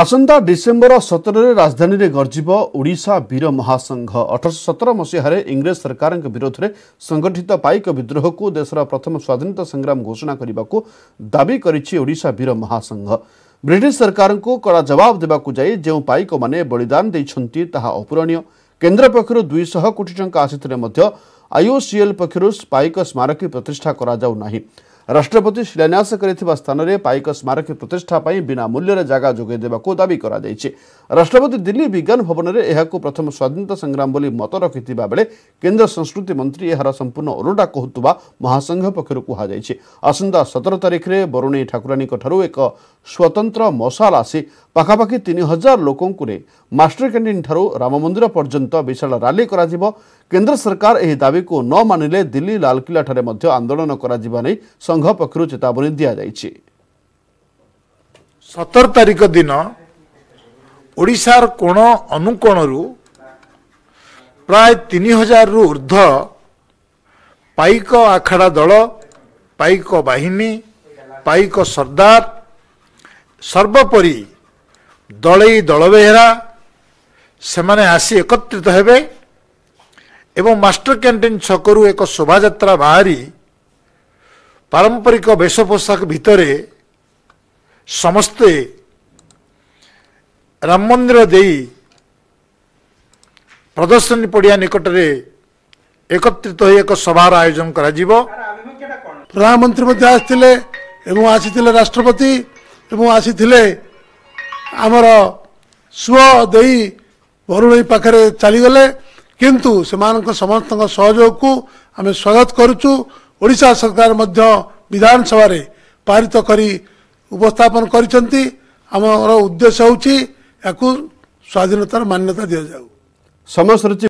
ଆସନ୍ତା ଡିସେମ୍ବର ସତରରେ ରାଜଧାନୀରେ ଗର୍ଜିବ ଓଡ଼ିଶା ବୀର ମହାସଂଘ ଅଠରଶହ ସତର ମସିହାରେ ଇଂରେଜ ସରକାରଙ୍କ ବିରୋଧରେ ସଂଗଠିତ ପାଇକ ବିଦ୍ରୋହକୁ ଦେଶର ପ୍ରଥମ ସ୍ୱାଧୀନତା ସଂଗ୍ରାମ ଘୋଷଣା କରିବାକୁ ଦାବି କରିଛି ଓଡ଼ିଶା ବୀର ମହାସଂଘ ବ୍ରିଟିଶ ସରକାରଙ୍କୁ କଡ଼ା ଜବାବ ଦେବାକୁ ଯାଇ ଯେଉଁ ପାଇକମାନେ ବଳିଦାନ ଦେଇଛନ୍ତି ତାହା ଅପୂରଣୀୟ କେନ୍ଦ୍ର ପକ୍ଷରୁ ଦୁଇଶହ କୋଟି ଟଙ୍କା ଆସିଥିଲେ ମଧ୍ୟ ଆଇଓସିଏଲ୍ ପକ୍ଷରୁ ପାଇକ ସ୍ମାରକୀ ପ୍ରତିଷ୍ଠା କରାଯାଉ ନାହିଁ राष्ट्रपति शिलान्यास पाइक स्मारक प्रतिष्ठा प्रतिष्ठापू बिना मूल्य करा जो दावी राष्ट्रपति दिल्ली विज्ञान भवन प्रथम स्वाधीनता संग्राम मत बेले केंद्र संस्कृति मन्त्री यहाँ सम्पूर्ण ओलटा कहासंघ पक्ष आस तारिखे बरू ठाकराणीको ठुलो स्वतन्त्र मसाल पर्यंत विशाल रैली करा जिवो केंद्र सरकार एही दाबी को न मानिले दिल्ली लालकिलान्दोलै ସଂଘ ପକ୍ଷରୁ ଚେତାବନୀ ଦିଆଯାଇଛି ସତର ତାରିଖ ଦିନ ଓଡ଼ିଶାର କୋଣ ଅନୁକୋଣରୁ ପ୍ରାୟ ତିନି ହଜାରରୁ ଉର୍ଦ୍ଧ୍ୱ ପାଇକ ଆଖଡ଼ା ଦଳ ପାଇକ ବାହିନୀ ପାଇକ ସର୍ଦ୍ଦାର ସର୍ବୋପରି ଦଳେଇ ଦଳବେହେରା ସେମାନେ ଆସି ଏକତ୍ରିତ ହେବେ ଏବଂ ମାଷ୍ଟର କ୍ୟାଣ୍ଟିନ୍ ଛକରୁ ଏକ ଶୋଭାଯାତ୍ରା ବାହାରି ପାରମ୍ପରିକ ବେଶପୋଷାକ ଭିତରେ ସମସ୍ତେ ରାମ ମନ୍ଦିର ଦେଇ ପ୍ରଦର୍ଶନୀ ପଡ଼ିଆ ନିକଟରେ ଏକତ୍ରିତ ହୋଇ ଏକ ସଭାର ଆୟୋଜନ କରାଯିବ ପ୍ରଧାନମନ୍ତ୍ରୀ ମଧ୍ୟ ଆସିଥିଲେ ଏବଂ ଆସିଥିଲେ ରାଷ୍ଟ୍ରପତି ଏବଂ ଆସିଥିଲେ ଆମର ସୁଅ ଦେଇ ବରୁଣେଇ ପାଖରେ ଚାଲିଗଲେ କିନ୍ତୁ ସେମାନଙ୍କ ସମସ୍ତଙ୍କ ସହଯୋଗକୁ ଆମେ ସ୍ୱାଗତ କରୁଛୁ ଓଡ଼ିଶା ସରକାର ମଧ୍ୟ ବିଧାନସଭାରେ ପାରିତ କରି ଉପସ୍ଥାପନ କରିଛନ୍ତି ଆମର ଉଦ୍ଦେଶ୍ୟ ହେଉଛି ଏହାକୁ ସ୍ୱାଧୀନତାର ମାନ୍ୟତା ଦିଆଯାଉ ସମସ୍ତ